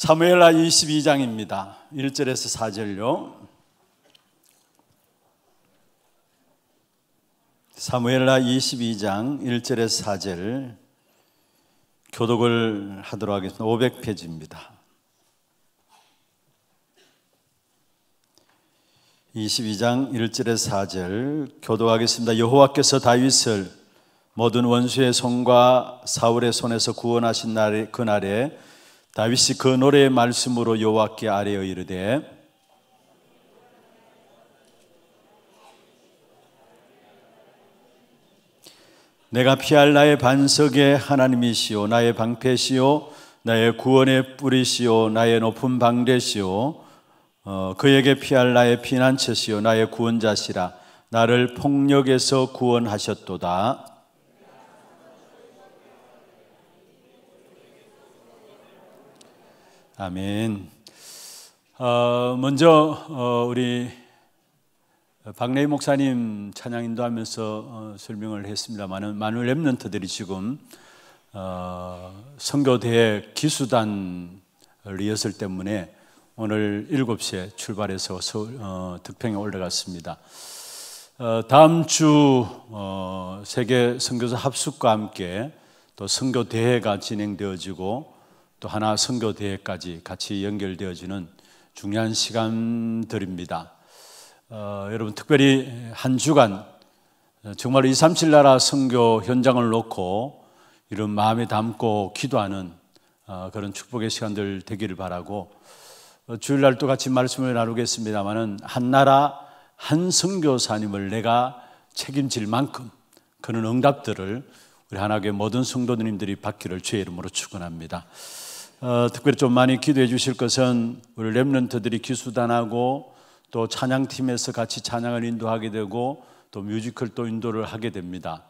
사무엘하 22장입니다. 1절에서 4절요. 사무엘하 22장 1절에서 4절 교독을 하도록 하겠습니다. 500페이지입니다. 22장 1절에서 4절 교독하겠습니다. 여호와께서 다윗을 모든 원수의 손과 사울의 손에서 구원하신 날에 그날에 다윗이 그 노래의 말씀으로 여호와께 아뢰어 이르되 내가 피할 나의 반석의 하나님이시요 나의 방패시요 나의 구원의 뿌리시요 나의 높은 방대시요 어, 그에게 피할 나의 피난처시요 나의 구원자시라 나를 폭력에서 구원하셨도다 아멘. 어, 먼저 어, 우리 박래희 목사님 찬양 인도하면서 어, 설명을 했습니다만은 많은 랩런트들이 지금 어, 선교대회 기수단 리허설 때문에 오늘 7시에 출발해서 서울, 어, 득평에 올라갔습니다. 어, 다음 주 세계 선교사 합숙과 함께 또 선교대회가 진행되어지고 또 하나 선교대회까지 같이 연결되어지는 중요한 시간들입니다. 어, 여러분 특별히 한 주간 어, 정말 2, 3, 7 나라 선교 현장을 놓고 이런 마음에 담고 기도하는 어, 그런 축복의 시간들 되기를 바라고 어, 주일날 또 같이 말씀을 나누겠습니다만은 한 나라 한 선교사님을 내가 책임질 만큼 그런 응답들을 우리 하나님의 모든 성도님들이 받기를 주의 이름으로 축원합니다. 어, 특별히 좀 많이 기도해 주실 것은 우리 랩런트들이 기수단하고 또 찬양팀에서 같이 찬양을 인도하게 되고 또 뮤지컬도 인도를 하게 됩니다.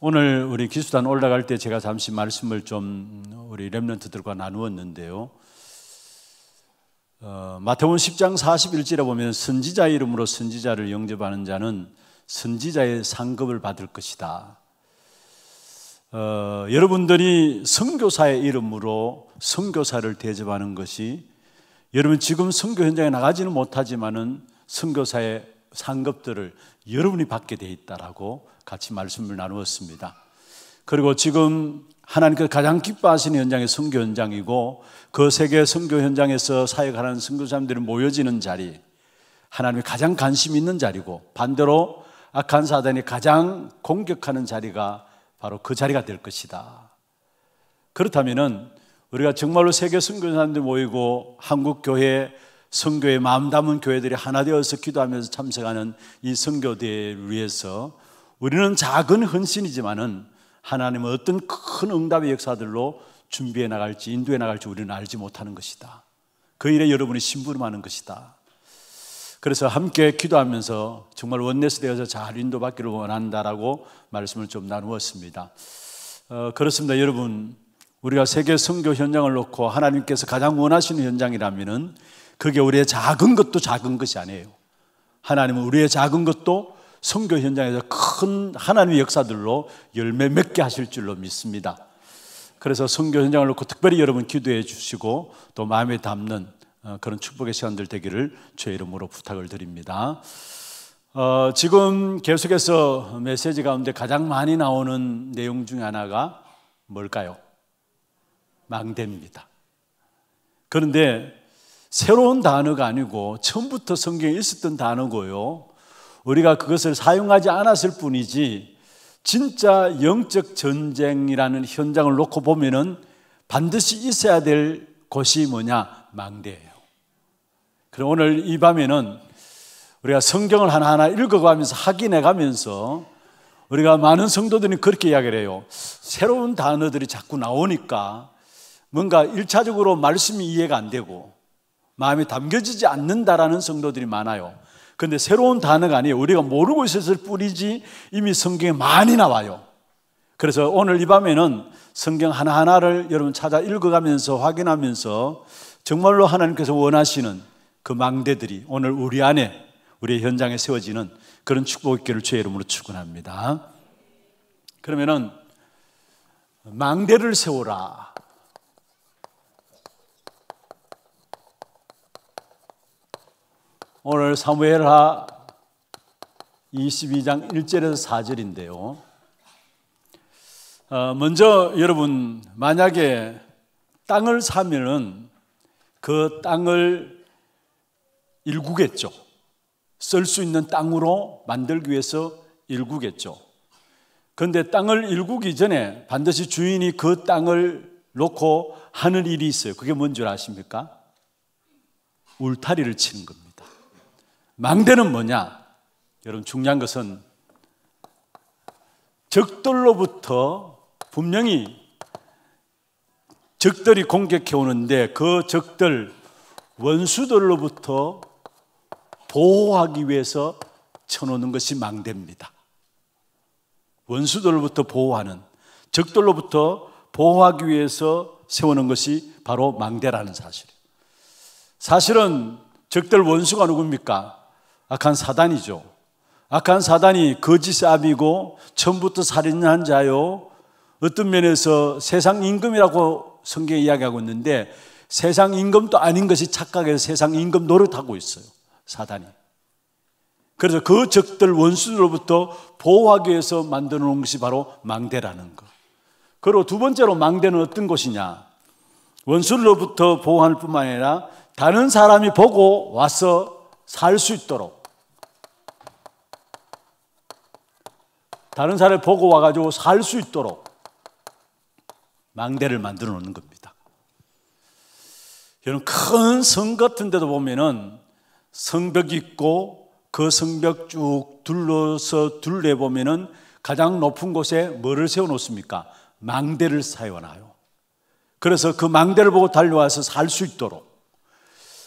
오늘 우리 기수단 올라갈 때 제가 잠시 말씀을 좀 우리 랩런트들과 나누었는데요. 어, 마태복 10장 41절에 보면 선지자 이름으로 선지자를 영접하는 자는 선지자의 상급을 받을 것이다. 어, 여러분들이 선교사의 이름으로 선교사를 대접하는 것이 여러분 지금 선교 현장에 나가지는 못하지만은 선교사의 상급들을 여러분이 받게 돼 있다라고 같이 말씀을 나누었습니다. 그리고 지금 하나님께 가장 기뻐하시는 현장이 선교 현장이고 그 세계 선교 현장에서 사역하는 선교사님들이 모여지는 자리, 하나님이 가장 관심 있는 자리고 반대로 악한 사단이 가장 공격하는 자리가 바로 그 자리가 될 것이다. 그렇다면은 우리가 정말로 세계 선교사님들 모이고 한국 교회 선교의 마음 담은 교회들이 하나 되어서 기도하면서 참석하는 이선교대를 위해서 우리는 작은 헌신이지만은 하나님은 어떤 큰 응답의 역사들로 준비해 나갈지 인도해 나갈지 우리는 알지 못하는 것이다. 그 일에 여러분이 심부름하는 것이다. 그래서 함께 기도하면서 정말 원내스 되어서 잘 인도받기를 원한다라고 말씀을 좀 나누었습니다. 어, 그렇습니다. 여러분, 우리가 세계 선교 현장을 놓고 하나님께서 가장 원하시는 현장이라면은 그게 우리의 작은 것도 작은 것이 아니에요. 하나님은 우리의 작은 것도 선교 현장에서 큰 하나님의 역사들로 열매 맺게 하실 줄로 믿습니다. 그래서 선교 현장을 놓고 특별히 여러분 기도해 주시고 또 마음에 담는 어, 그런 축복의 시간들 되기를 주 이름으로 부탁을 드립니다. 어, 지금 계속해서 메시지 가운데 가장 많이 나오는 내용 중 하나가 뭘까요? 망대입니다. 그런데 새로운 단어가 아니고 처음부터 성경에 있었던 단어고요. 우리가 그것을 사용하지 않았을 뿐이지 진짜 영적 전쟁이라는 현장을 놓고 보면은 반드시 있어야 될 곳이 뭐냐? 망대예요. 그럼 오늘 이 밤에는 우리가 성경을 하나하나 읽어가면서 확인해 가면서 우리가 많은 성도들이 그렇게 이야기를 해요. 새로운 단어들이 자꾸 나오니까 뭔가 일차적으로 말씀이 이해가 안 되고 마음이 담겨지지 않는다라는 성도들이 많아요. 근데 새로운 단어가 아니에요. 우리가 모르고 있었을 뿐이지 이미 성경에 많이 나와요. 그래서 오늘 이 밤에는 성경 하나하나를 여러분 찾아 읽어가면서 확인하면서 정말로 하나님께서 원하시는 그 망대들이 오늘 우리 안에 우리의 현장에 세워지는 그런 축복 있기를 주의 이름으로 축원합니다. 그러면은 망대를 세워라. 오늘 사무엘하 22장 1절에서 4절인데요. 어, 먼저 여러분 만약에 땅을 사면은 그 땅을 일구겠죠. 쓸 수 있는 땅으로 만들기 위해서 일구겠죠. 그런데 땅을 일구기 전에 반드시 주인이 그 땅을 놓고 하는 일이 있어요. 그게 뭔 줄 아십니까? 울타리를 치는 겁니다. 망대는 뭐냐? 여러분 중요한 것은 적들로부터 분명히 적들이 공격해 오는데 그 적들 원수들로부터 보호하기 위해서 쳐놓는 것이 망대입니다. 원수들로부터 보호하는 적들로부터 보호하기 위해서 세우는 것이 바로 망대라는 사실 사실은 적들 원수가 누굽니까? 악한 사단이죠. 악한 사단이 거짓의 압이고 처음부터 살인한 자요. 어떤 면에서 세상 임금이라고 성경에 이야기하고 있는데 세상 임금도 아닌 것이 착각해서 세상 임금 노릇하고 있어요. 사단이. 그래서 그 적들 원수들로부터 보호하기 위해서 만들어 놓은 것이 바로 망대라는 것. 그리고 두 번째로 망대는 어떤 곳이냐? 원수로부터 들 보호할 뿐만 아니라 다른 사람이 보고 와서 살 수 있도록 다른 사람을 보고 와가지고 살 수 있도록 망대를 만들어 놓는 겁니다. 이런 큰성 같은 데도 보면은 성벽이 있고 그 성벽 쭉 둘러서 둘러보면은 가장 높은 곳에 뭐를 세워 놓습니까? 망대를 사용하요 그래서 그 망대를 보고 달려와서 살 수 있도록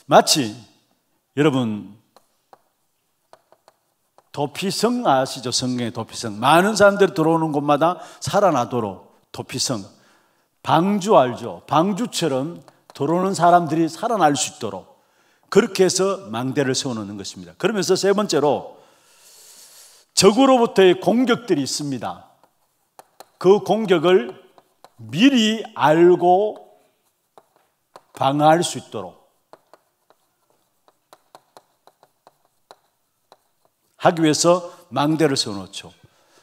마치 여러분 도피성 아, 아시죠? 성경의 도피성. 많은 사람들이 들어오는 곳마다 살아나도록 도피성. 방주 알죠? 방주처럼 들어오는 사람들이 살아날 수 있도록 그렇게 해서 망대를 세워놓는 것입니다. 그러면서 세 번째로 적으로부터의 공격들이 있습니다. 그 공격을 미리 알고 방어할 수 있도록 하기 위해서 망대를 세워놓죠.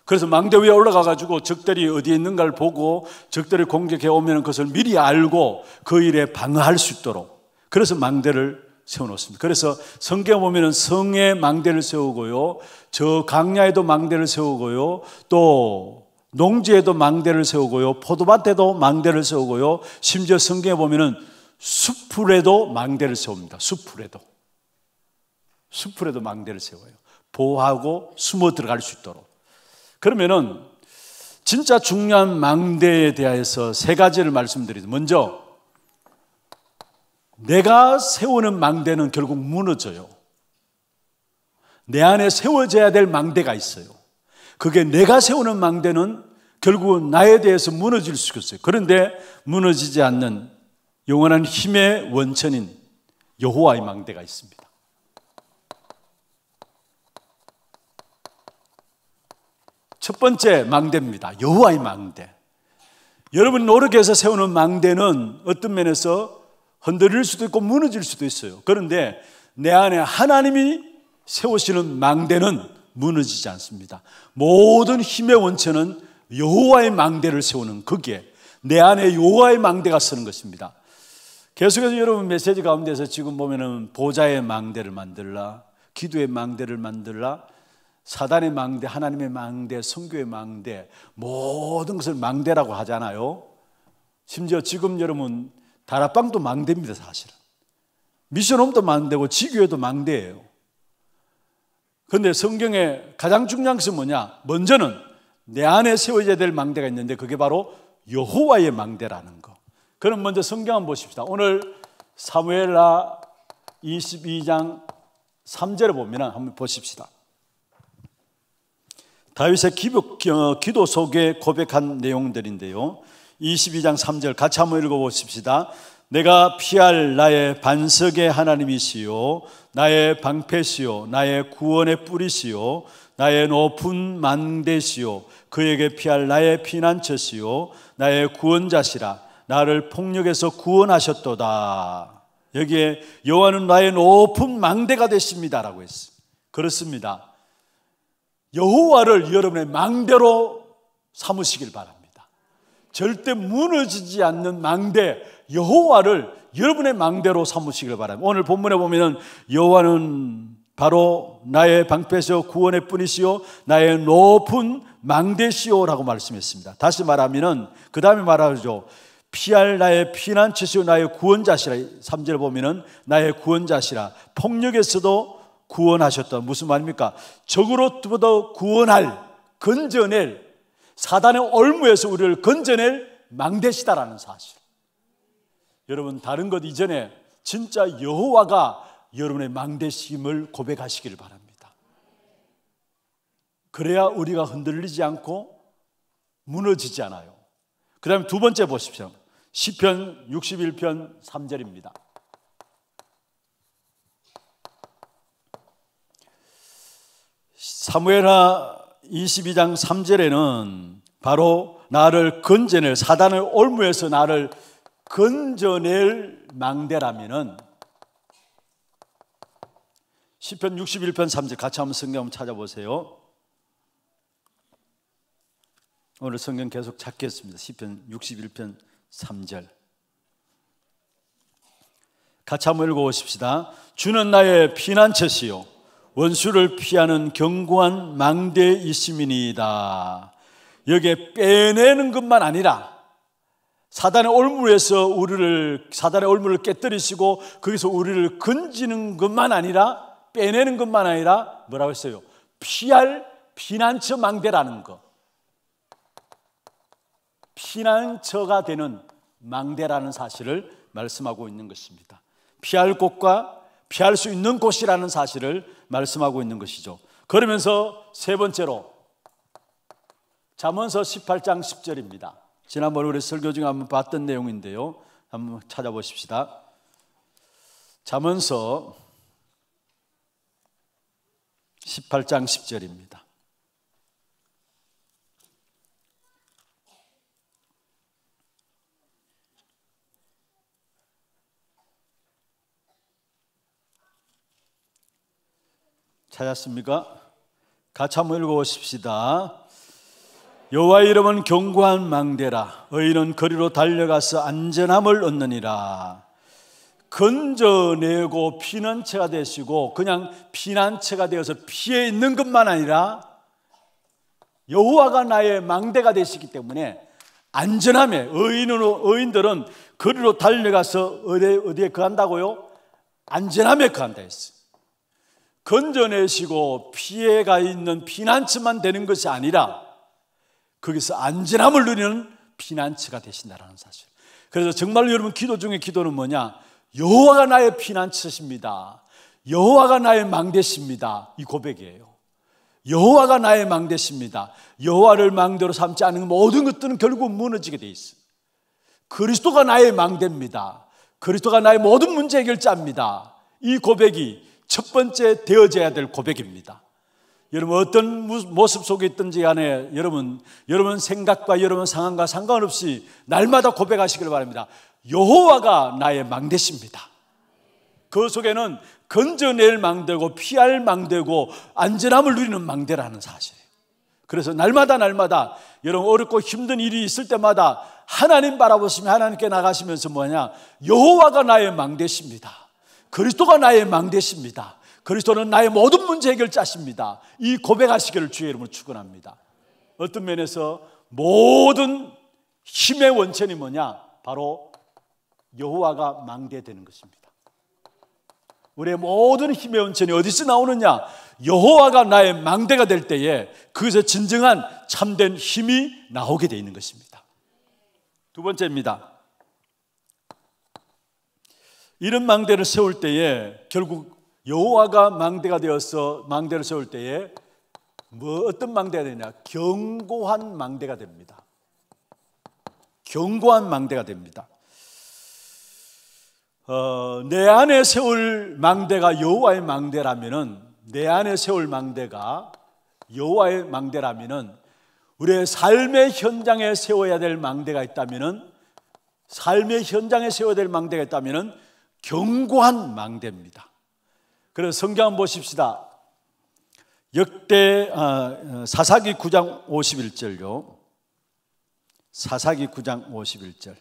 그래서 망대 위에 올라가가지고 적들이 어디에 있는가를 보고 적들이 공격해 오면 그것을 미리 알고 그 일에 방어할 수 있도록 그래서 망대를 세워놓습니다. 그래서 성경 보면 성에 망대를 세우고요. 저 강야에도 망대를 세우고요. 또 농지에도 망대를 세우고요. 포도밭에도 망대를 세우고요. 심지어 성경에 보면은 풀에도 망대를 세웁니다. 수풀에도. 수풀에도 망대를 세워요. 보호하고 숨어 들어갈 수 있도록. 그러면은 진짜 중요한 망대에 대해서 세 가지를 말씀드리죠. 먼저 내가 세우는 망대는 결국 무너져요. 내 안에 세워져야 될 망대가 있어요. 그게 내가 세우는 망대는 결국은 나에 대해서 무너질 수 있어요. 그런데 무너지지 않는 영원한 힘의 원천인 여호와의 망대가 있습니다. 첫 번째 망대입니다. 여호와의 망대. 여러분 노력해서 세우는 망대는 어떤 면에서 흔들릴 수도 있고 무너질 수도 있어요. 그런데 내 안에 하나님이 세우시는 망대는 무너지지 않습니다. 모든 힘의 원천은 여호와의 망대를 세우는 거기에 내 안에 여호와의 망대가 쓰는 것입니다. 계속해서 여러분 메시지 가운데서 지금 보면은 보좌의 망대를 만들라, 기도의 망대를 만들라, 사단의 망대, 하나님의 망대, 성교의 망대, 모든 것을 망대라고 하잖아요. 심지어 지금 여러분 다락방도 망대입니다, 사실은. 미션홈도 망대고 지교회도 망대예요. 그런데 성경에 가장 중요한 것은 뭐냐? 먼저는 내 안에 세워져야 될 망대가 있는데 그게 바로 여호와의 망대라는 거. 그럼 먼저 성경 한번 보십시다. 오늘 사무엘라 22장 3절을 보면 한번 보십시다. 다윗의 어, 기도 속에 고백한 내용들인데요. 22장 3절 같이 한번 읽어보십시다. 내가 피할 나의 반석의 하나님이시요 나의 방패시요 나의 구원의 뿌리시요 나의 높은 망대시요 그에게 피할 나의 피난처시요 나의 구원자시라 나를 폭력에서 구원하셨도다 여기에 여호와는 나의 높은 망대가 되십니다라고 했어요 그렇습니다 여호와를 여러분의 망대로 삼으시길 바랍니다. 절대 무너지지 않는 망대 여호와를 여러분의 망대로 삼으시길 바랍니다. 오늘 본문에 보면 여호와는 바로 나의 방패시요 구원의 뿐이시요 나의 높은 망대시요라고 말씀했습니다. 다시 말하면그 다음에 말하죠. 피할 나의 피난처시요 나의 구원자시라 3절 보면 나의 구원자시라 폭력에서도 구원하셨던 무슨 말입니까? 적으로부터 구원할, 건져낼, 사단의 올무에서 우리를 건져낼 망대시다라는 사실. 여러분, 다른 것 이전에 진짜 여호와가 여러분의 망대심을 고백하시기를 바랍니다. 그래야 우리가 흔들리지 않고 무너지지 않아요. 그 다음에 두 번째 보십시오. 시편 61편 3절입니다. 사무엘하 22장 3절에는 바로 나를 건져낼 사단을 올무해서 나를 건져낼 망대라면은 0편 61편 3절 같이 한번 성경 한번 찾아보세요. 오늘 성경 계속 찾겠습니다. 1 0편 61편 3절. 같이 한번 읽어 보십시다. 주는 나의 피난처시요 원수를 피하는 견고한 망대 있음이니이다. 여기에 빼내는 것만 아니라 사단의 올무에서 우리를 사단의 올무를 깨뜨리시고 거기서 우리를 건지는 것만 아니라 빼내는 것만 아니라 뭐라고 했어요? 피할 피난처 망대라는 것. 피난처가 되는 망대라는 사실을 말씀하고 있는 것입니다. 피할 곳과 피할 수 있는 곳이라는 사실을 말씀하고 있는 것이죠. 그러면서 세 번째로 잠언서 18장 10절입니다. 지난번 우리 설교 중에 한번 봤던 내용인데요. 한번 찾아보십시다. 잠언서 18장 10절입니다. 찾았습니까? 같이 한번 읽어보십시다. 여와 이름은 견고한 망대라 의인은 거리로 달려가서 안전함을 얻느니라 건져내고 피난처가 되시고 그냥 피난처가 되어서 피해 있는 것만 아니라 여호와가 나의 망대가 되시기 때문에 안전함에 의인은 의인들은 거리로 달려가서 어디, 어디에 그한다고요? 안전함에 그한다 했어요 건져내시고 피해가 있는 피난처만 되는 것이 아니라 거기서 안전함을 누리는 피난처가 되신다라는 사실. 그래서 정말 여러분 기도 중에 기도는 뭐냐? 여호와가 나의 피난처십니다. 여호와가 나의 망대십니다. 이 고백이에요. 여호와가 나의 망대십니다. 여호와를 망대로 삼지 않은 모든 것들은 결국 무너지게 돼 있어. 그리스도가 나의 망대입니다. 그리스도가 나의 모든 문제 해결자입니다. 이 고백이 첫 번째 되어져야 될 고백입니다. 여러분 어떤 모습 속에 있든지 간에 여러분 여러분 생각과 여러분 상황과 상관없이 날마다 고백하시길 바랍니다. 여호와가 나의 망대십니다. 그 속에는 건져낼 망대고 피할 망대고 안전함을 누리는 망대라는 사실이에요. 그래서 날마다 날마다 여러분 어렵고 힘든 일이 있을 때마다 하나님 바라보시며 하나님께 나가시면서 뭐냐 여호와가 나의 망대십니다. 그리스도가 나의 망대십니다. 그리스도는 나의 모든 문제 해결자십니다. 이 고백하시기를 주의 이름으로 축원합니다. 어떤 면에서 모든 힘의 원천이 뭐냐? 바로 여호와가 망대되는 것입니다. 우리의 모든 힘의 원천이 어디서 나오느냐? 여호와가 나의 망대가 될 때에 그것에 진정한 참된 힘이 나오게 되어 있는 것입니다. 두 번째입니다. 이런 망대를 세울 때에 결국 여호와가 망대가 되어서 망대를 세울 때에 뭐 어떤 망대가 되냐? 견고한 망대가 됩니다. 견고한 망대가 됩니다. 어, 내 안에 세울 망대가 여호와의 망대라면은 내 안에 세울 망대가 여호와의 망대라면은 우리의 삶의 현장에 세워야 될 망대가 있다면은 삶의 현장에 세워야 될 망대가 있다면은 견고한 망대입니다. 그래서 성경 한번 보십시다. 역대 어, 어 사사기 9장 51절요. 사사기 9장 51절.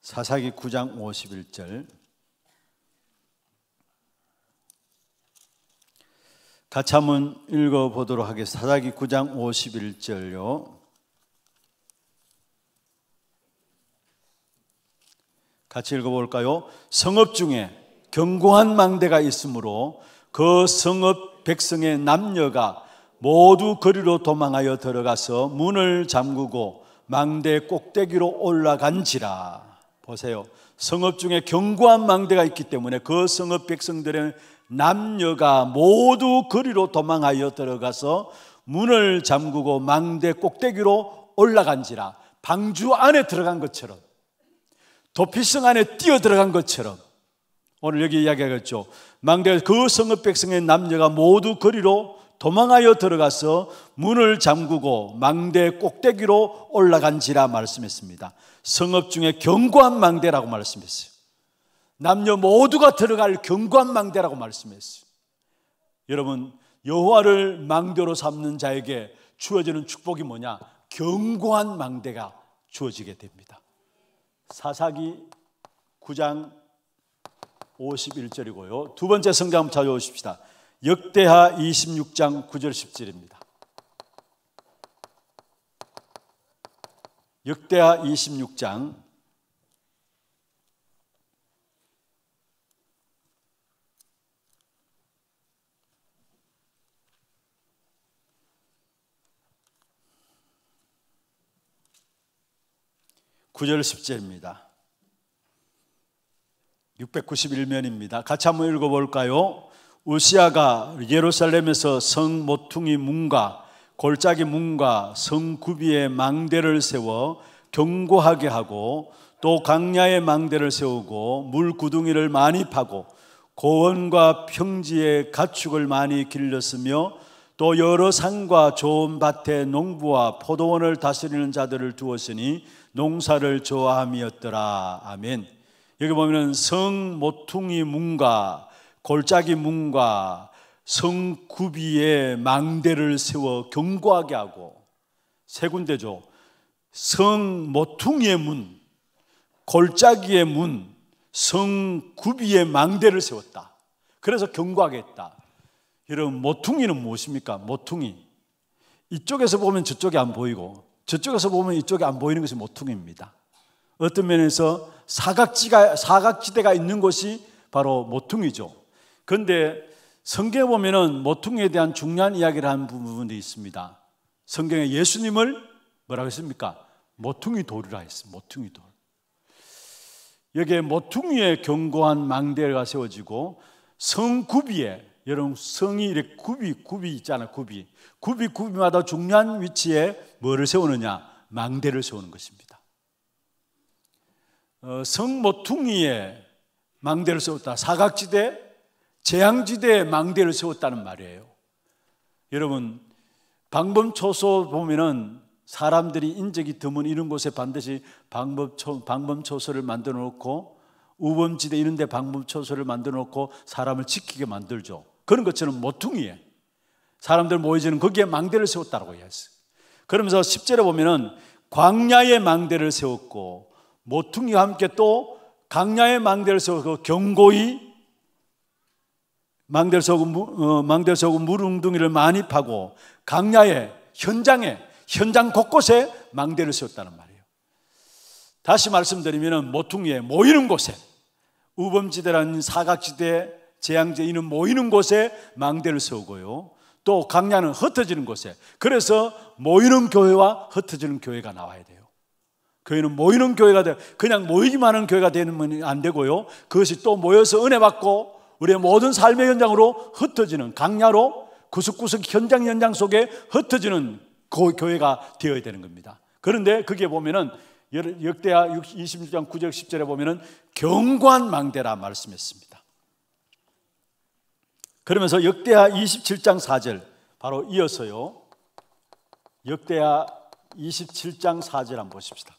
사사기 9장 51절. 같이 한번 읽어보도록 하겠습니다. 사사기 9장 51절요. 같이 읽어볼까요? 성읍 중에 견고한 망대가 있으므로 그 성읍 백성의 남녀가 모두 거리로 도망하여 들어가서 문을 잠그고 망대 꼭대기로 올라간지라. 보세요. 성읍 중에 견고한 망대가 있기 때문에 그 성읍 백성들의 남녀가 모두 거리로 도망하여 들어가서 문을 잠그고 망대 꼭대기로 올라간지라 방주 안에 들어간 것처럼 도피성 안에 뛰어 들어간 것처럼 오늘 여기 이야기하겠죠. 망대그 성읍 백성의 남녀가 모두 거리로 도망하여 들어가서 문을 잠그고 망대 꼭대기로 올라간지라 말씀했습니다. 성읍 중에 견고한 망대라고 말씀했어요. 남녀 모두가 들어갈 견고한 망대라고 말씀했어요. 여러분 여호와를 망대로 삼는 자에게 주어지는 축복이 뭐냐? 견고한 망대가 주어지게 됩니다. 사사기 9장 51절이고요. 두 번째 성경 찾아오십시다. 역대하 26장 9절 10절입니다. 역대하 26장 9절 10절입니다. 691면입니다. 같이 한번 읽어볼까요? 우시아가 예루살렘에서 성 모퉁이 문과 골짜기 문과 성구비의 망대를 세워 견고하게 하고 또강야의 망대를 세우고 물 구둥이를 많이 파고 고원과 평지에 가축을 많이 길렀으며 또 여러 산과 좋은 밭에 농부와 포도원을 다스리는 자들을 두었으니 농사를 좋아함이었더라. 아멘. 여기 보면은 성 모퉁이 문과 골짜기 문과 성구비에 망대를 세워 경고하게 하고 세 군데죠. 성 모퉁이의 문, 골짜기의 문, 성구비의 망대를 세웠다. 그래서 경고하게했다 여러분 모퉁이는 무엇입니까? 모퉁이. 이쪽에서 보면 저쪽이 안 보이고 저쪽에서 보면 이쪽이 안 보이는 것이 모퉁이입니다. 어떤 면에서 사각지가 사각지대가 있는 곳이 바로 모퉁이죠. 그런데 성경에 보면은 모퉁이에 대한 중요한 이야기를 하는 부분도 있습니다. 성경에 예수님을 뭐라고 했습니까? 모퉁이 돌이라 했습니다. 모퉁이 돌. 여기에 모퉁이에 견고한 망대가 세워지고 성구비에 여러분 성이 이렇게 굽이 굽이 있잖아 굽이 굽이 굽이마다 중요한 위치에 뭐를 세우느냐 망대를 세우는 것입니다. 어, 성 모퉁이에 망대를 세웠다 사각지대 재앙지대에 망대를 세웠다는 말이에요. 여러분, 방범초소 보면은 사람들이 인적이 드문 이런 곳에 반드시 방범초, 방범초소를 만들어 놓고 우범지대 이런 데 방범초소를 만들어 놓고 사람을 지키게 만들죠. 그런 것처럼 모퉁이에 사람들 모여지는 거기에 망대를 세웠다고 했어요. 그러면서 10절에 보면은 광야의 망대를 세웠고 모퉁이와 함께 또 강야의 망대를 세워서 그 경고히 망대서고, 어, 망대서고 무릉둥이를 많이 파고 강야에 현장에 현장 곳곳에 망대를 세웠다는 말이에요. 다시 말씀드리면 모퉁이에 모이는 곳에 우범지대라는 사각지대 재앙재인은 모이는 곳에 망대를 세우고요. 또 강야는 흩어지는 곳에 그래서 모이는 교회와 흩어지는 교회가 나와야 돼요. 교회는 모이는 교회가 돼 그냥 모이기만 하는 교회가 되면 안 되고요. 그것이 또 모여서 은혜 받고 우리의 모든 삶의 현장으로 흩어지는 강야로 구석구석 현장 현장 속에 흩어지는 그 교회가 되어야 되는 겁니다. 그런데 그게 보면은 역대하 26장 9절 10절에 보면은 경관망대라 말씀했습니다. 그러면서 역대하 27장 4절 바로 이어서요. 역대하 27장 4절 한번 보십시다.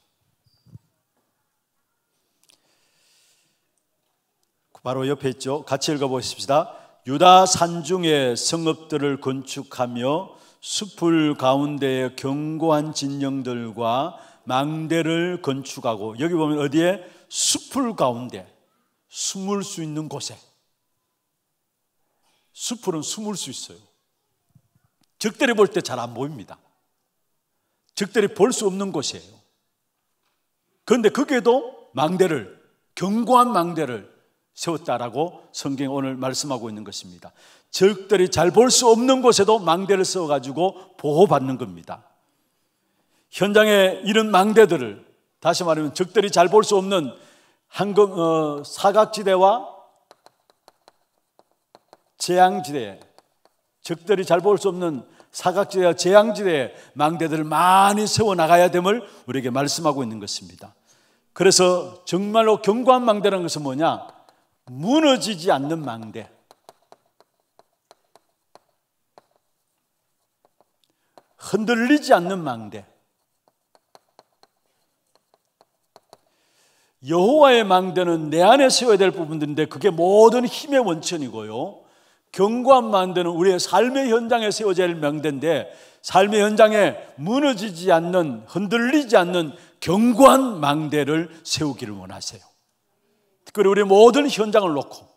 바로 옆에 있죠. 같이 읽어보십시다. 유다 산중에 성읍들을 건축하며 숲을 가운데에 견고한 진영들과 망대를 건축하고 여기 보면 어디에 숲을 가운데 숨을 수 있는 곳에 숲은 숨을 수 있어요. 적들이 볼 때 잘 안 보입니다. 적들이 볼 수 없는 곳이에요. 그런데 거기에도 망대를, 견고한 망대를 세웠다라고 성경이 오늘 말씀하고 있는 것입니다. 적들이 잘 볼 수 없는 곳에도 망대를 써가지고 보호받는 겁니다. 현장에 이런 망대들을 다시 말하면 적들이 잘 볼 수 없는 한금 어, 사각지대와 재앙지대 적들이 잘 볼 수 없는 사각지대와 재앙지대에 망대들을 많이 세워나가야 됨을 우리에게 말씀하고 있는 것입니다. 그래서 정말로 견고한 망대라는 것은 뭐냐? 무너지지 않는 망대. 흔들리지 않는 망대. 여호와의 망대는 내 안에 세워야 될 부분들인데 그게 모든 힘의 원천이고요. 경고한 망대는 우리의 삶의 현장에 세워져야 할 망대인데 삶의 현장에 무너지지 않는 흔들리지 않는 견고한 망대를 세우기를 원하세요. 그리고 우리 모든 현장을 놓고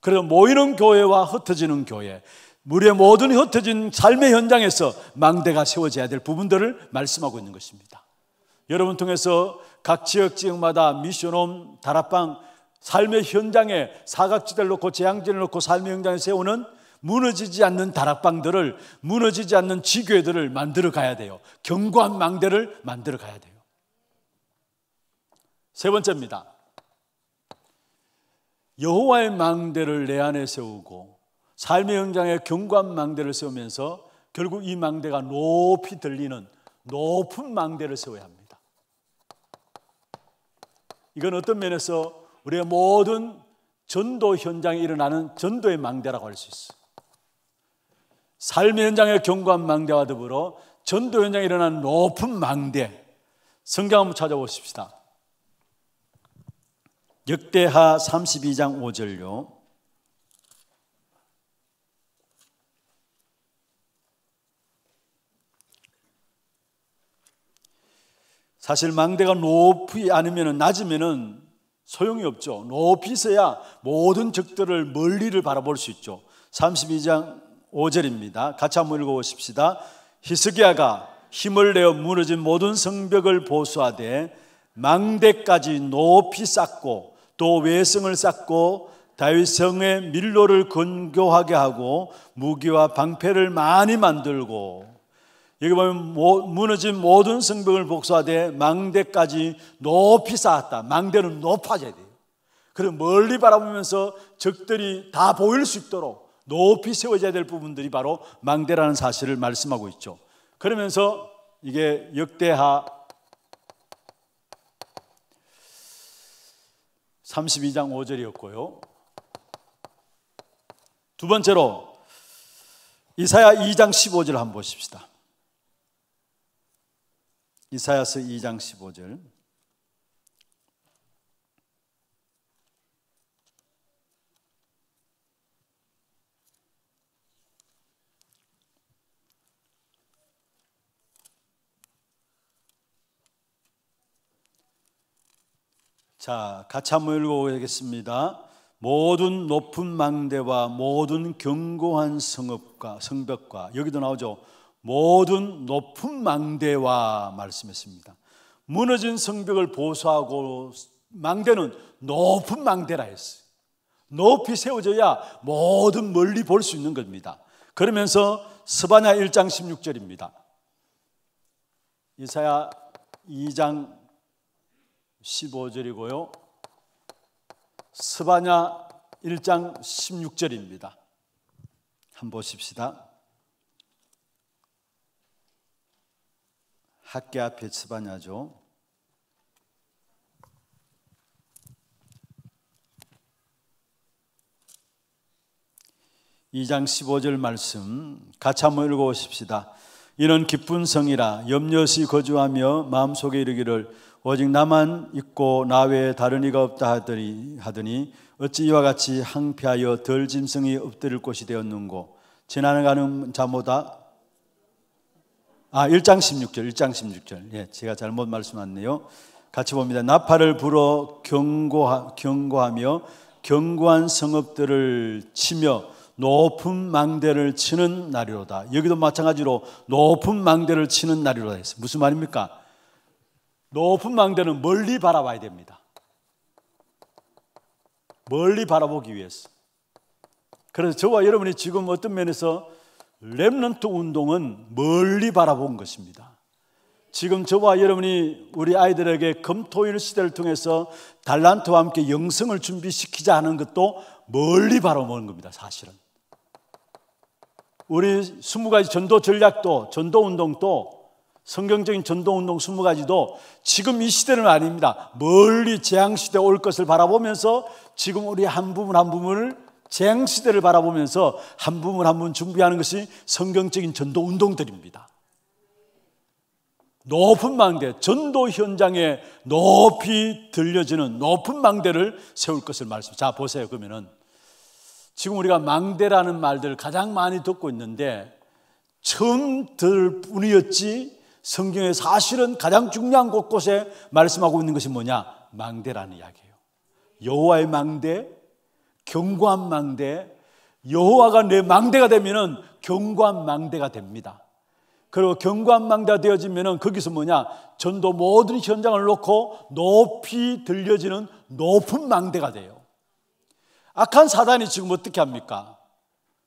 그래서 모이는 교회와 흩어지는 교회 우리의 모든 흩어진 삶의 현장에서 망대가 세워져야 될 부분들을 말씀하고 있는 것입니다 여러분 통해서 각 지역 지역마다 미션홈, 다락방 삶의 현장에 사각지대를 놓고 재앙지를 놓고 삶의 현장에 세우는 무너지지 않는 다락방들을 무너지지 않는 지교회들을 만들어 가야 돼요. 견고한 망대를 만들어 가야 돼요. 세 번째입니다. 여호와의 망대를 내 안에 세우고 삶의 현장에 경관 망대를 세우면서 결국 이 망대가 높이 들리는 높은 망대를 세워야 합니다. 이건 어떤 면에서 우리의 모든 전도 현장에 일어나는 전도의 망대라고 할 수 있어. 삶의 현장의 경관 망대와 더불어 전도 현장에 일어나는 높은 망대. 성경 한번 찾아보십시다. 역대하 32장 5절요. 사실 망대가 높이 아니면 낮으면 소용이 없죠. 높이 있어야 모든 적들을 멀리를 바라볼 수 있죠. 32장 5절입니다. 같이 한번 읽어보십시다. 히스기야가 힘을 내어 무너진 모든 성벽을 보수하되 망대까지 높이 쌓고 또 외성을 쌓고 다윗성의 밀로를 건교하게 하고 무기와 방패를 많이 만들고 여기 보면 무너진 모든 성벽을 복수하되 망대까지 높이 쌓았다. 망대는 높아져야 돼요. 그리고 멀리 바라보면서 적들이 다 보일 수 있도록 높이 세워져야 될 부분들이 바로 망대라는 사실을 말씀하고 있죠. 그러면서 이게 역대하 32장 5절이었고요. 두 번째로 이사야 2장 15절 한번 보십시다. 이사야서 2장 15절. 자, 같이 한번 읽어보겠습니다. 모든 높은 망대와 모든 견고한 성읍과 성벽과 여기도 나오죠. 모든 높은 망대와 말씀했습니다. 무너진 성벽을 보수하고 망대는 높은 망대라 했어요. 높이 세워져야 모든 멀리 볼 수 있는 겁니다. 그러면서 스바냐 1장 16절입니다. 이사야 2장 15절이고요. 스바냐 1장 16절입니다. 한번 보십시다. 학계 앞에 스바냐죠. 이장 15절 말씀 같이 한번 읽어보십시다. 이는 기쁜 성이라 염려시 거주하며 마음속에 이르기를 오직 나만 있고 나 외에 다른 이가 없다 하더니, 하더니 어찌 이와 같이 항피하여 덜 짐승이 엎드릴 곳이 되었는고 지나가는 자보다 아 1장 16절 1장 16절 예 제가 잘못 말씀했네요 같이 봅니다 나팔을 불어 경고하, 경고하며 견고한 성읍들을 치며 높은 망대를 치는 날이로다. 여기도 마찬가지로 높은 망대를 치는 날이로다 했어요. 무슨 말입니까? 높은 망대는 멀리 바라봐야 됩니다. 멀리 바라보기 위해서. 그래서 저와 여러분이 지금 어떤 면에서 랩런트 운동은 멀리 바라본 것입니다. 지금 저와 여러분이 우리 아이들에게 검토일 시대를 통해서 달란트와 함께 영성을 준비시키자 하는 것도 멀리 바라보는 겁니다, 사실은. 우리 20가지 전도 전략도, 전도 운동도 성경적인 전도운동 20가지도 지금 이 시대는 아닙니다. 멀리 재앙시대 올 것을 바라보면서 지금 우리 한 부분 한 부분을 재앙시대를 바라보면서 한 부분 한분 준비하는 것이 성경적인 전도운동들입니다. 높은 망대, 전도 현장에 높이 들려지는 높은 망대를 세울 것을 말씀. 자, 보세요. 그러면은 지금 우리가 망대라는 말들을 가장 많이 듣고 있는데 처음 들 뿐이었지 성경의 사실은 가장 중요한 곳곳에 말씀하고 있는 것이 뭐냐? 망대라는 이야기예요. 여호와의 망대, 경고한 망대, 여호와가 내 망대가 되면은 경고한 망대가 됩니다. 그리고 경고한 망대가 되어지면은 거기서 뭐냐? 전도 모든 현장을 놓고 높이 들려지는 높은 망대가 돼요. 악한 사단이 지금 어떻게 합니까?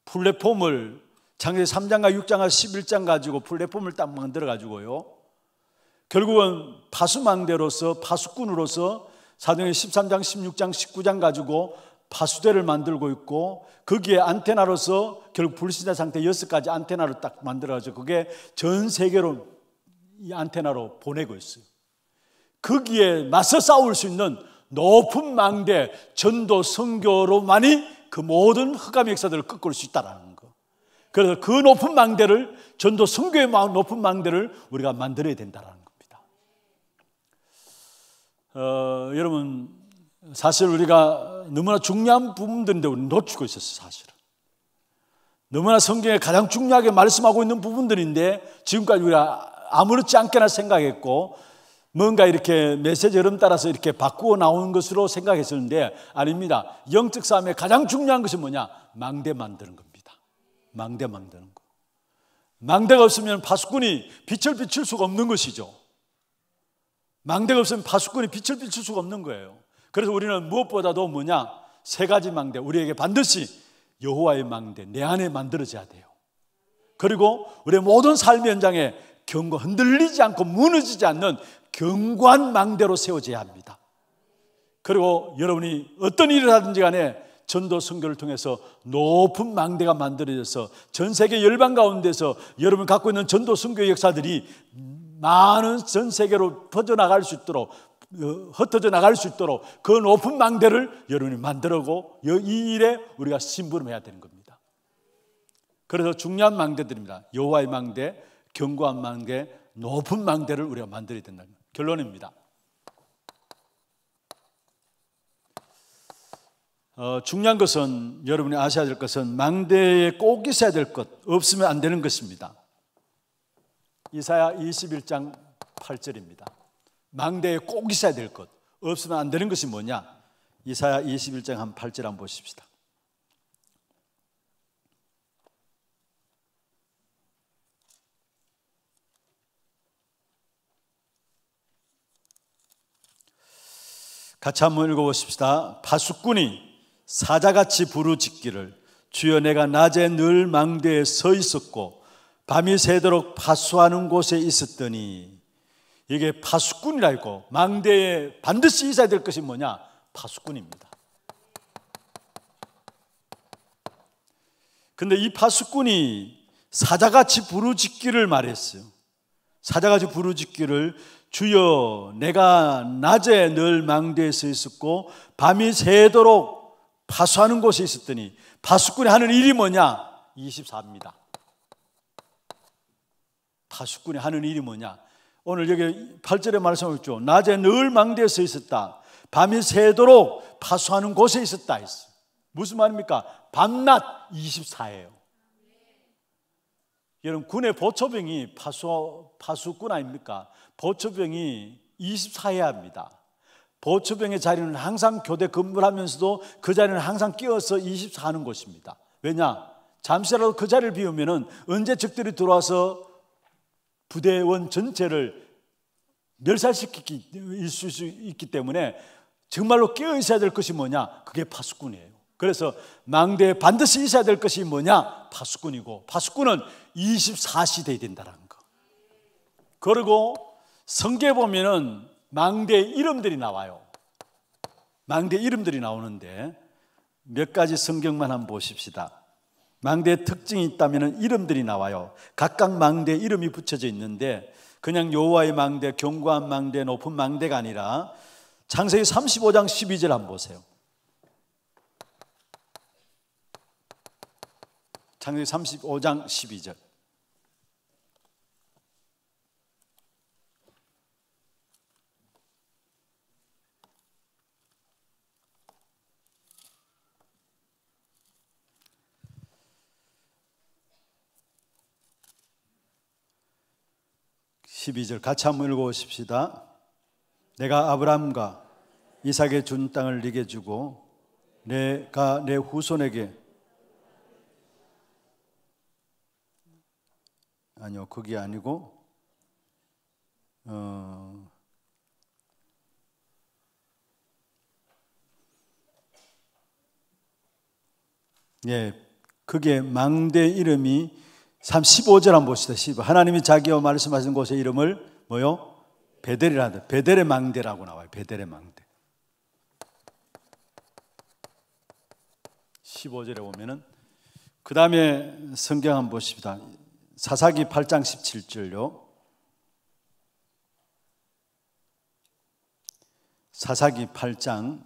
플랫폼을 장세기 3장과 6장과 11장 가지고 플랫폼을 딱 만들어 가지고요. 결국은 파수망대로서 파수꾼으로서 사도행 13장, 16장, 19장 가지고 파수대를 만들고 있고 거기에 안테나로서 결국 불신자 상태 여 가지 안테나로 딱 만들어가지고 그게 전 세계로 이 안테나로 보내고 있어요. 거기에 맞서 싸울 수 있는 높은 망대 전도 성교로만이 그 모든 흑암 역사들을 꺾을 수 있다라는 거예요. 그래서 그 높은 망대를 전도 성교의 높은 망대를 우리가 만들어야 된다라는 겁니다. 어, 여러분 사실 우리가 너무나 중요한 부분들인데 우리 놓치고 있었어요, 사실은. 너무나 성경에 가장 중요하게 말씀하고 있는 부분들인데 지금까지 우리가 아무렇지 않게나 생각했고 뭔가 이렇게 메시지 흐름 따라서 이렇게 바꾸어 나오는 것으로 생각했었는데 아닙니다. 영적 싸움의 가장 중요한 것이 뭐냐? 망대 만드는 겁니다. 망대망드는 거. 망대가 없으면 파수꾼이 빛을 비출 수가 없는 것이죠. 망대가 없으면 파수꾼이 빛을 비출 수가 없는 거예요. 그래서 우리는 무엇보다도 뭐냐? 세 가지 망대. 우리에게 반드시 여호와의 망대 내 안에 만들어져야 돼요. 그리고 우리의 모든 삶의 현장에 경고 흔들리지 않고 무너지지 않는 견고 망대로 세워져야 합니다. 그리고 여러분이 어떤 일을 하든지 간에 전도 선교를 통해서 높은 망대가 만들어져서 전 세계 열반 가운데서 여러분 갖고 있는 전도 선교 역사들이 많은 전 세계로 퍼져나갈 수 있도록 어, 흩어져 나갈 수 있도록 그 높은 망대를 여러분이 만들고 이 일에 우리가 심부름해야 되는 겁니다. 그래서 중요한 망대들입니다. 여호와의 망대, 견고한 망대, 높은 망대를 우리가 만들어야 된다는 결론입니다. 어, 중요한 것은 여러분이 아셔야 될 것은 망대에 꼭 있어야 될 것, 없으면 안 되는 것입니다. 이사야 21장 8절입니다. 망대에 꼭 있어야 될 것, 없으면 안 되는 것이 뭐냐? 이사야 21장 한 8절 한번 보십시다. 같이 한번 읽어보십시다. 파수꾼이 사자같이 부르짖기를 주여 내가 낮에 늘 망대에 서 있었고 밤이 새도록 파수하는 곳에 있었더니 이게 파수꾼이라 고 망대에 반드시 있어야 될 것이 뭐냐? 파수꾼입니다. 근데 이 파수꾼이 사자같이 부르짖기를 말했어요. 사자같이 부르짖기를 주여 내가 낮에 늘 망대에 서 있었고 밤이 새도록 파수하는 곳에 있었더니 파수꾼이 하는 일이 뭐냐? 24입니다. 파수꾼이 하는 일이 뭐냐? 오늘 여기 8절에 말씀하죠 낮에 늘 망대에 서 있었다. 밤이 새도록 파수하는 곳에 있었다 했어. 무슨 말입니까? 밤낮 24예요. 여러분 군의 보초병이 파수 파수꾼 아닙니까? 보초병이 24해야 합니다. 보초병의 자리는 항상 교대 근무를 하면서도 그 자리는 항상 끼어서 24하는 곳입니다. 왜냐? 잠시라도 그 자리를 비우면은 언제 적들이 들어와서 부대원 전체를 멸살시킬 수 있기 때문에 정말로 깨어 있어야 될 것이 뭐냐? 그게 파수꾼이에요. 그래서 망대에 반드시 있어야 될 것이 뭐냐? 파수꾼이고 파수꾼은 24시 돼야 된다는 거. 그리고 성계 보면은 망대의 이름들이 나와요. 망대 이름들이 나오는데 몇 가지 성경만 한번 보십시다. 망대의 특징이 있다면 이름들이 나와요. 각각 망대 이름이 붙여져 있는데 그냥 여호와의 망대, 경고한 망대, 높은 망대가 아니라 창세기 35장 12절 한번 보세요. 창세기 35장 12절. 12절 같이 한번 읽어보십시다. 내가 아브람과 이삭에 준 땅을 네게 주고 내가 내 후손에게 아니요 그게 아니고 어, 예 그게 망대 이름이 3 15절 한번 봅시다. 15. 하나님이 자기와 말씀하신 곳의 이름을 뭐요? 베델이라는 베델의 망대라고 나와요. 베델의 망대. 15절에 보면은 그 다음에 성경 한번 봅시다 사사기 8장 17절요. 사사기 8장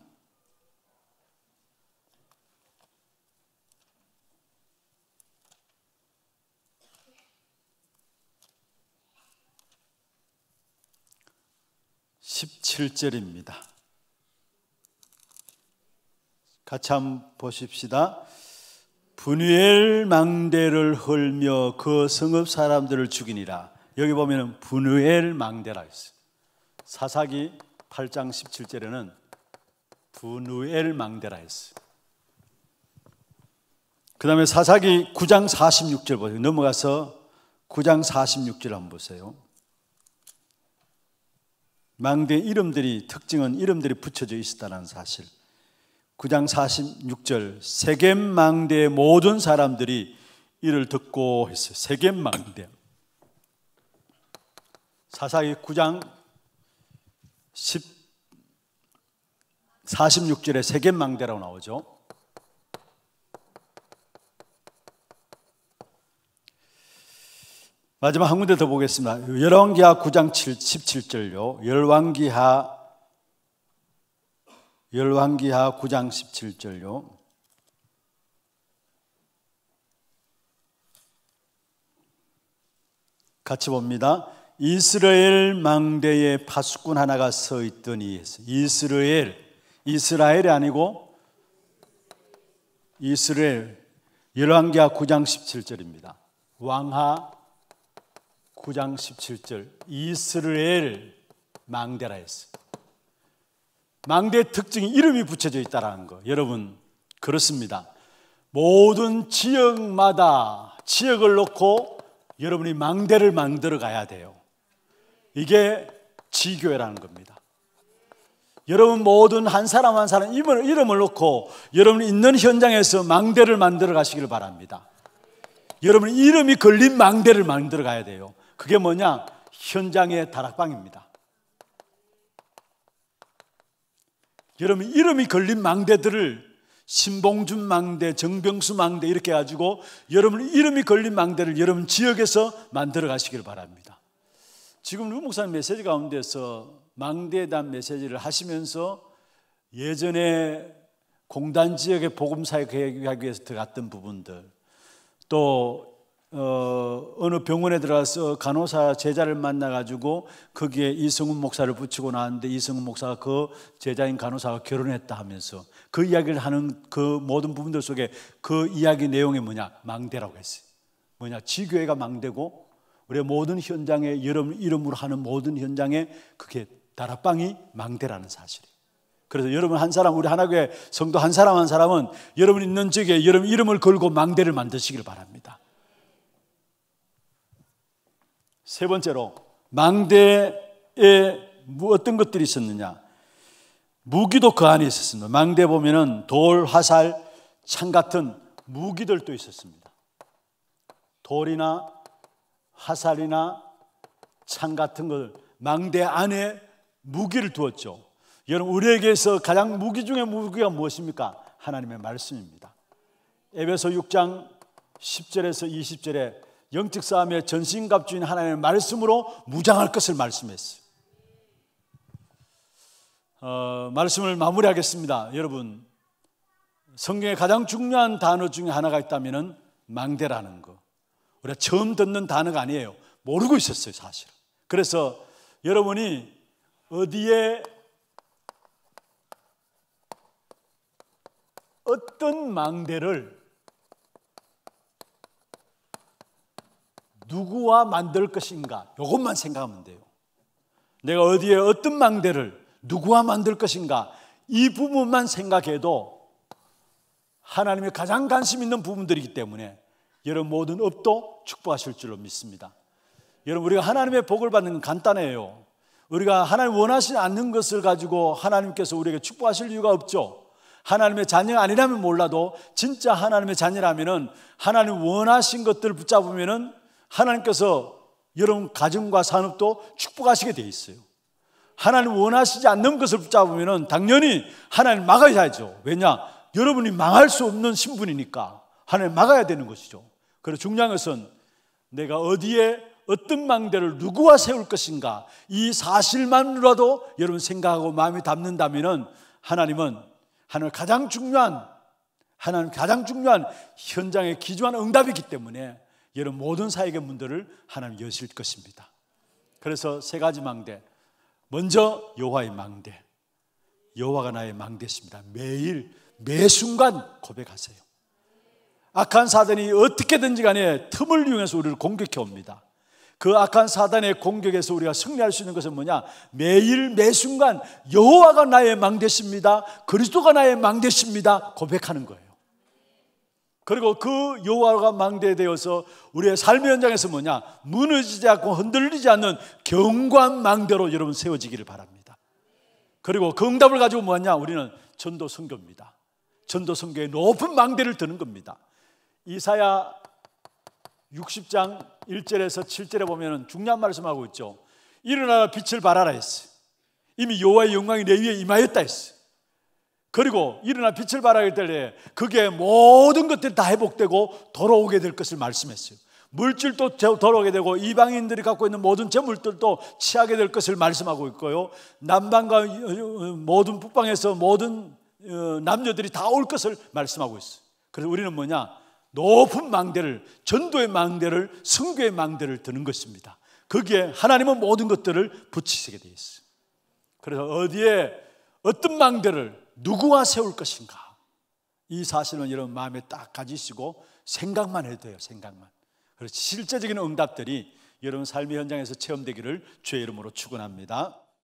17절입니다. 같이 한번 보십시다. 분유엘 망대를 헐며 그 성읍 사람들을 죽이니라. 여기 보면 분유엘 망대라 있어요. 사사기 8장 17절에는 분유엘 망대라 했어요. 그 다음에 사사기 9장 46절 보세요. 넘어가서 9장 46절 한번 보세요. 망대 이름들이 특징은 이름들이 붙여져 있었다는 사실. 9장 46절 세겜 망대의 모든 사람들이 이를 듣고 했어요. 세겜 망대. 사사기 9장 10, 46절에 세겜 망대라고 나오죠. 마지막 한 군데 더 보겠습니다. 열왕기하 9장 7, 17절요. 열왕기하 열왕기하 9장 17절요. 같이 봅니다. 이스라엘 망대에 파수꾼 하나가 서 있더니 이스라엘 이스라엘이 아니고 이스라엘 열왕기하 9장 17절입니다. 왕하 9장 17절 이스라엘 망대라 했어 망대의 특징이 이름이 붙여져 있다라는 거. 여러분 그렇습니다. 모든 지역마다 지역을 놓고 여러분이 망대를 만들어 가야 돼요. 이게 지교회라는 겁니다. 여러분 모든 한 사람 한 사람 이름을, 이름을 놓고 여러분 있는 현장에서 망대를 만들어 가시길 바랍니다. 여러분 이름이 걸린 망대를 만들어 가야 돼요. 그게 뭐냐? 현장의 다락방입니다. 여러분 이름이 걸린 망대들을 신봉준 망대, 정병수 망대 이렇게 가지고 여러분 이름이 걸린 망대를 여러분 지역에서 만들어 가시길 바랍니다. 지금 루 목사님 메시지 가운데서 망대에 대한 메시지를 하시면서 예전에 공단 지역의 복음 사역 계획하기 위해서 들어갔던 부분들 또 어, 어느 병원에 들어가서 간호사 제자를 만나가지고 거기에 이승훈 목사를 붙이고 나왔는데 이승훈 목사가 그 제자인 간호사가 결혼했다 하면서 그 이야기를 하는 그 모든 부분들 속에 그 이야기 내용이 뭐냐? 망대라고 했어요. 뭐냐? 지교회가 망대고 우리 모든 현장에 여러분 이름으로 하는 모든 현장에 그게 다락방이 망대라는 사실이에요. 그래서 여러분 한 사람, 우리 하나교회 성도 한 사람 한 사람은 여러분 있는 지역에 여러분 이름을 걸고 망대를 만드시길 바랍니다. 세 번째로 망대에 어떤 것들이 있었느냐? 무기도 그 안에 있었습니다. 망대 보면 돌, 화살, 창 같은 무기들도 있었습니다. 돌이나 화살이나 창 같은 걸 망대 안에 무기를 두었죠. 여러분 우리에게서 가장 무기 중에 무기가 무엇입니까? 하나님의 말씀입니다. 에베소 6장 10절에서 20절에 영적 싸움의 전신갑 주인 하나님의 말씀으로 무장할 것을 말씀했어요. 어, 말씀을 마무리하겠습니다. 여러분, 성경의 가장 중요한 단어 중에 하나가 있다면 망대라는 거. 우리가 처음 듣는 단어가 아니에요. 모르고 있었어요, 사실. 그래서 여러분이 어디에 어떤 망대를 누구와 만들 것인가? 이것만 생각하면 돼요. 내가 어디에 어떤 망대를 누구와 만들 것인가? 이 부분만 생각해도 하나님의 가장 관심 있는 부분들이기 때문에 여러분 모든 업도 축복하실 줄로 믿습니다. 여러분 우리가 하나님의 복을 받는 건 간단해요. 우리가 하나님 원하시지 않는 것을 가지고 하나님께서 우리에게 축복하실 이유가 없죠. 하나님의 자녀 아니라면 몰라도 진짜 하나님의 자녀라면은 하나님 원하신 것들을 붙잡으면은 하나님께서 여러분 가정과 산업도 축복하시게 돼 있어요. 하나님 원하시지 않는 것을 붙잡으면 당연히 하나님 막아야죠. 왜냐? 여러분이 망할 수 없는 신분이니까 하나님 막아야 되는 것이죠. 그래서 중요한 것은 내가 어디에 어떤 망대를 누구와 세울 것인가 이 사실만으로도 여러분 생각하고 마음이 담는다면 하나님은 하나님 가장 중요한 하나님 가장 중요한 현장에 기조한 응답이기 때문에 이런 모든 사역의 문들을 하나님 여실 것입니다. 그래서 세 가지 망대. 먼저 여호와의 망대. 여호와가 나의 망대십니다. 매일 매 순간 고백하세요. 악한 사단이 어떻게든지 간에 틈을 이용해서 우리를 공격해 옵니다. 그 악한 사단의 공격에서 우리가 승리할 수 있는 것은 뭐냐? 매일 매 순간 여호와가 나의 망대십니다. 그리스도가 나의 망대십니다. 고백하는 거예요. 그리고 그 여호와가 망대되어서 우리의 삶의 현장에서 뭐냐 무너지지 않고 흔들리지 않는 경관 망대로 여러분 세워지기를 바랍니다. 그리고 그 응답을 가지고 뭐냐 우리는 전도 선교입니다. 전도 선교의 높은 망대를 드는 겁니다. 이사야 60장 1절에서 7절에 보면은 중요한 말씀하고 있죠. 일어나 빛을 발하라 했어. 이미 여호와의 영광이 내 위에 임하였다 했어. 그리고 일어나 빛을 발하게 될때 그게 모든 것들이 다 회복되고 돌아오게 될 것을 말씀했어요. 물질도 돌아오게 되고 이방인들이 갖고 있는 모든 재물들도 취하게 될 것을 말씀하고 있고요. 남방과 모든 북방에서 모든 어, 남녀들이 다 올 것을 말씀하고 있어요. 그래서 우리는 뭐냐? 높은 망대를 전도의 망대를 성교의 망대를 드는 것입니다. 거기에 하나님은 모든 것들을 붙이시게 되어 있어요. 그래서 어디에 어떤 망대를 누구와 세울 것인가? 이 사실은 여러분 마음에 딱 가지시고 생각만 해도 돼요. 생각만. 그래서 실제적인 응답들이 여러분 삶의 현장에서 체험되기를 주의 이름으로 축원합니다.